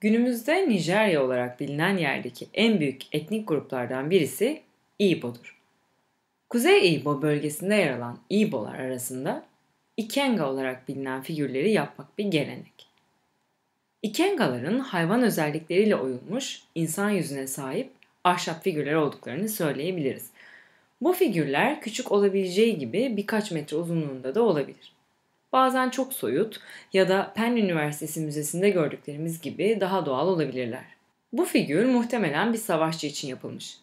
Günümüzde Nijerya olarak bilinen yerdeki en büyük etnik gruplardan birisi Igbo'dur. Kuzey Igbo bölgesinde yer alan Igbo'lar arasında Ikenga olarak bilinen figürleri yapmak bir gelenek. Ikengaların hayvan özellikleriyle oyulmuş, insan yüzüne sahip ahşap figürler olduklarını söyleyebiliriz. Bu figürler küçük olabileceği gibi birkaç metre uzunluğunda da olabilir. Bazen çok soyut ya da Penn Üniversitesi Müzesi'nde gördüklerimiz gibi daha doğal olabilirler. Bu figür muhtemelen bir savaşçı için yapılmış.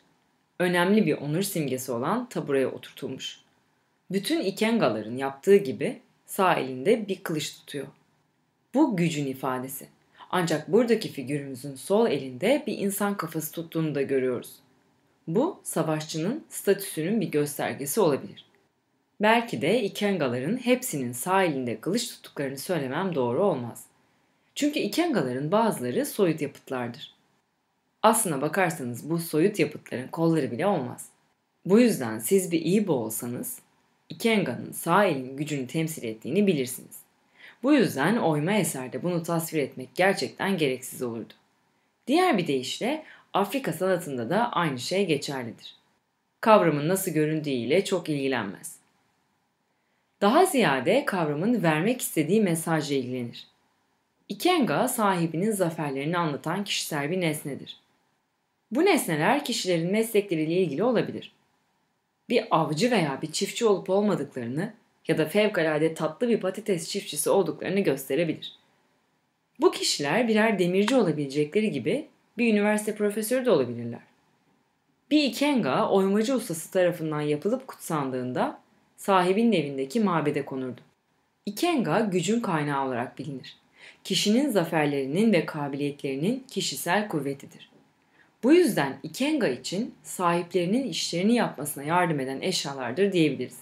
Önemli bir onur simgesi olan taburaya oturtulmuş. Bütün ikengaların yaptığı gibi sağ elinde bir kılıç tutuyor. Bu gücün ifadesi. Ancak buradaki figürümüzün sol elinde bir insan kafası tuttuğunu da görüyoruz. Bu savaşçının statüsünün bir göstergesi olabilir. Belki de ikengaların hepsinin sahilinde kılıç tuttuklarını söylemem doğru olmaz. Çünkü ikengaların bazıları soyut yapıtlardır. Aslına bakarsanız bu soyut yapıtların kolları bile olmaz. Bu yüzden siz bir iyi olsanız ikenganın sahilin gücünü temsil ettiğini bilirsiniz. Bu yüzden oyma eserde bunu tasvir etmek gerçekten gereksiz olurdu. Diğer bir deyişle Afrika sanatında da aynı şey geçerlidir. Kavramın nasıl göründüğüyle çok ilgilenmez. Daha ziyade kavramın vermek istediği mesajla ilgilenir. Ikenga sahibinin zaferlerini anlatan kişisel bir nesnedir. Bu nesneler kişilerin meslekleriyle ilgili olabilir. Bir avcı veya bir çiftçi olup olmadıklarını ya da fevkalade tatlı bir patates çiftçisi olduklarını gösterebilir. Bu kişiler birer demirci olabilecekleri gibi bir üniversite profesörü de olabilirler. Bir ikenga oymacı ustası tarafından yapılıp kutsandığında sahibinin evindeki mabede konurdu. İkenga gücün kaynağı olarak bilinir. Kişinin zaferlerinin ve kabiliyetlerinin kişisel kuvvetidir. Bu yüzden Ikenga için sahiplerinin işlerini yapmasına yardım eden eşyalardır diyebiliriz.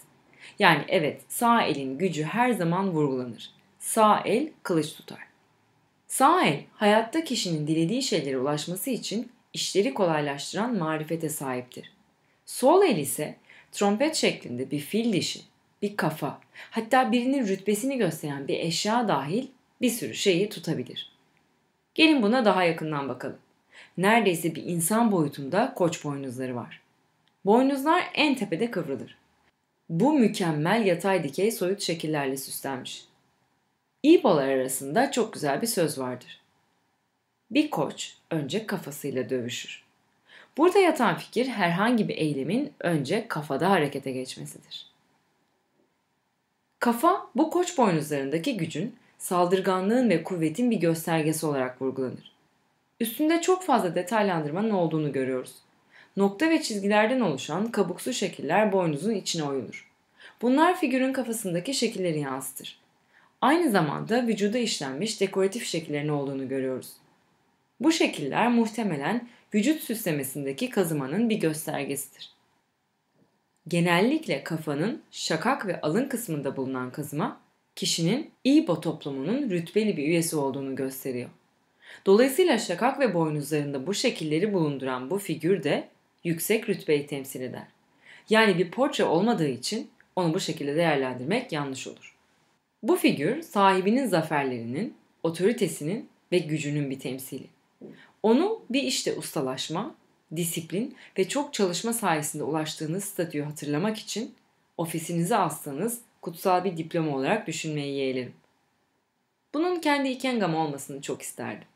Yani evet sağ elin gücü her zaman vurgulanır. Sağ el kılıç tutar. Sağ el hayatta kişinin dilediği şeylere ulaşması için işleri kolaylaştıran marifete sahiptir. Sol el ise Trompet şeklinde bir fil dişi, bir kafa, hatta birinin rütbesini gösteren bir eşya dahil bir sürü şeyi tutabilir. Gelin buna daha yakından bakalım. Neredeyse bir insan boyutunda koç boynuzları var. Boynuzlar en tepede kıvrılır. Bu mükemmel yatay dikey soyut şekillerle süslenmiş. İbolar arasında çok güzel bir söz vardır. Bir koç önce kafasıyla dövüşür. Burada yatan fikir herhangi bir eylemin önce kafada harekete geçmesidir. Kafa bu koç boynuzlarındaki gücün, saldırganlığın ve kuvvetin bir göstergesi olarak vurgulanır. Üstünde çok fazla detaylandırmanın olduğunu görüyoruz. Nokta ve çizgilerden oluşan kabuksu şekiller boynuzun içine oyulur. Bunlar figürün kafasındaki şekilleri yansıtır. Aynı zamanda vücuda işlenmiş dekoratif şekillerin olduğunu görüyoruz. Bu şekiller muhtemelen vücut süslemesindeki kazımanın bir göstergesidir. Genellikle kafanın şakak ve alın kısmında bulunan kazıma kişinin İbo toplumunun rütbeli bir üyesi olduğunu gösteriyor. Dolayısıyla şakak ve boynuzlarında bu şekilleri bulunduran bu figür de yüksek rütbeyi temsil eder. Yani bir portre olmadığı için onu bu şekilde değerlendirmek yanlış olur. Bu figür sahibinin zaferlerinin, otoritesinin ve gücünün bir temsili. Onu bir işte ustalaşma, disiplin ve çok çalışma sayesinde ulaştığınız statüyü hatırlamak için ofisinize astığınız kutsal bir diploma olarak düşünmeyi yeğlerim. Bunun kendi ikengam olmasını çok isterdim.